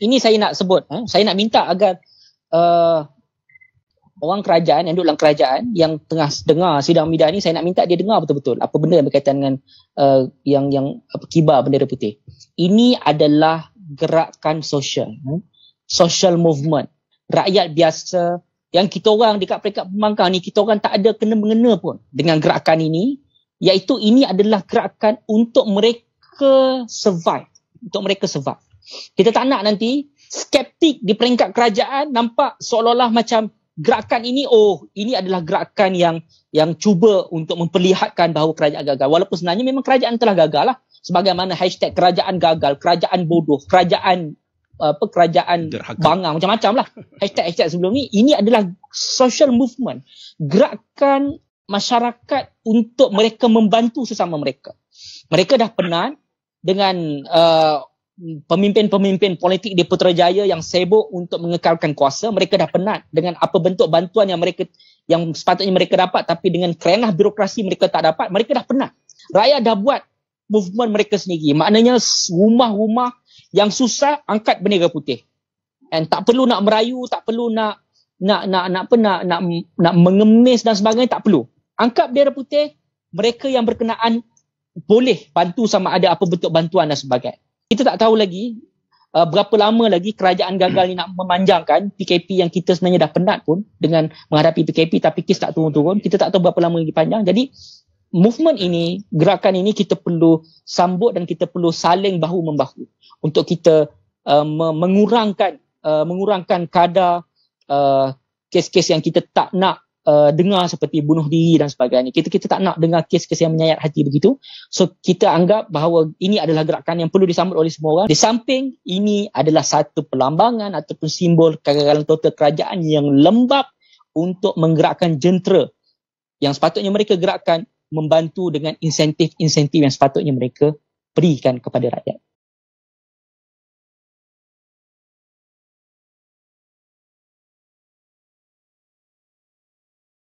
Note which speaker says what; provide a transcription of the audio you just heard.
Speaker 1: ini saya nak sebut eh? saya nak minta agar uh, orang kerajaan yang duduk dalam kerajaan yang tengah dengar sidang media ni saya nak minta dia dengar betul-betul apa benda yang berkaitan dengan uh, yang yang apa kibar bendera putih ini adalah gerakan sosial eh? social movement rakyat biasa yang kita orang dekat peringkat pembangkang ni kita orang tak ada kena mengena pun dengan gerakan ini iaitu ini adalah gerakan untuk mereka survive untuk mereka survive kita tak nak nanti skeptik di peringkat kerajaan nampak seolah-olah macam gerakan ini oh ini adalah gerakan yang yang cuba untuk memperlihatkan bahawa kerajaan gagal walaupun sebenarnya memang kerajaan telah gagal lah sebagaimana hashtag kerajaan gagal kerajaan bodoh kerajaan apa kerajaan bangang macam-macam lah hashtag hashtag sebelum ni ini adalah social movement gerakan masyarakat untuk mereka membantu sesama mereka mereka dah penat dengan uh, pemimpin-pemimpin politik di Putrajaya yang sibuk untuk mengekalkan kuasa, mereka dah penat dengan apa bentuk bantuan yang mereka yang sepatutnya mereka dapat tapi dengan kerenah birokrasi mereka tak dapat, mereka dah penat. Rakyat dah buat movement mereka sendiri. Maknanya rumah-rumah yang susah angkat bendera putih. And tak perlu nak merayu, tak perlu nak nak nak nak apa nak nak, nak mengemis dan sebagainya tak perlu. Angkat bendera putih, mereka yang berkenaan boleh bantu sama ada apa bentuk bantuan dan sebagainya kita tak tahu lagi uh, berapa lama lagi kerajaan gagal ni nak memanjangkan PKP yang kita sebenarnya dah penat pun dengan menghadapi PKP tapi kes tak turun-turun kita tak tahu berapa lama lagi panjang jadi movement ini gerakan ini kita perlu sambut dan kita perlu saling bahu membahu untuk kita uh, mengurangkan uh, mengurangkan kadar uh, kes-kes yang kita tak nak uh, dengar seperti bunuh diri dan sebagainya. Kita kita tak nak dengar kes-kes yang menyayat hati begitu. So kita anggap bahawa ini adalah gerakan yang perlu disambut oleh semua orang. Di samping ini adalah satu pelambangan ataupun simbol kegagalan total kerajaan yang lembab untuk menggerakkan jentera yang sepatutnya mereka gerakkan membantu dengan insentif-insentif yang sepatutnya mereka berikan kepada rakyat.